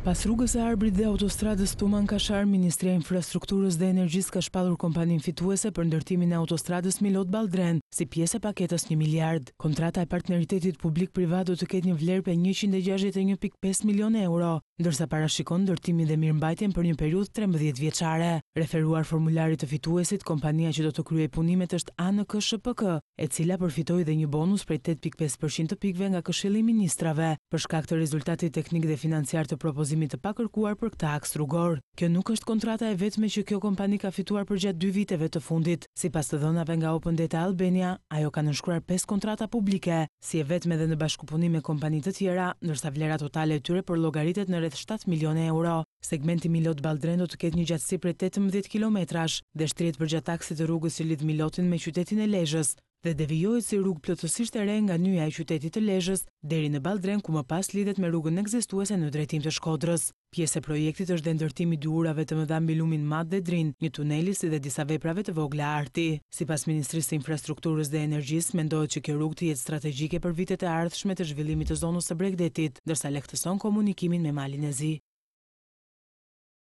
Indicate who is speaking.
Speaker 1: Pas rrugës e arbrit dhe autostradës Tuman Kashar, Ministria Infrastrukturës dhe Energjis ka shpalur kompanin fituese për ndërtimin e autostradës Milot Baldren, si pjese paketës 1 miliard. Kontrata e partneritetit publik-privat do të ketë një vlerë për 161.5 milion euro, ndërsa parashikon ndërtimin dhe mirëmbajtjen për një periud 13 vjeqare. Referuar formularit të fituesit, kompania që do të krye punimet është ANK SHPK, e cila përfitoj dhe një bonus prej 8.5% të pikve nga këshili ministrave, për shkak të rezultatit teknik dhe financiar të propozit pagazimit të pakërkuar për këtë aks rrugor. Kjo nuk është kontrata e vetme që kjo kompani ka fituar për gjatë dy viteve të fundit. Si pas të dhënave nga Open Data Albania, ajo ka nënshkruar 5 kontrata publike, si e vetme dhe në bashkupunim me kompani të tjera, nërsa vlera totale e tyre për logaritet në rreth 7 milione euro. Segmenti Milot Baldren të ketë një gjatësi për 18 kilometrash dhe shtrijet për gjatë aksit të rrugës që lidh Milotin me qytetin e Lezhës, dhe devijojë si rrugë plotësisht e re nga njëja e qytetit të lejës, deri në Baldren, ku më pas lidet me rrugën në në drejtim të shkodrës. Pjese projektit është dhe ndërtimi duurave të më bilumin mat dhe drin, një tunelis dhe disa veprave të vogla arti. Si pas Ministrisë Infrastrukturës dhe Energjis, mendojt që kjo rrugë të jetë strategjike për vitet e ardhshme të zhvillimit të zonës të bregdetit, dërsa lehtëson komunikimin me malin e zi.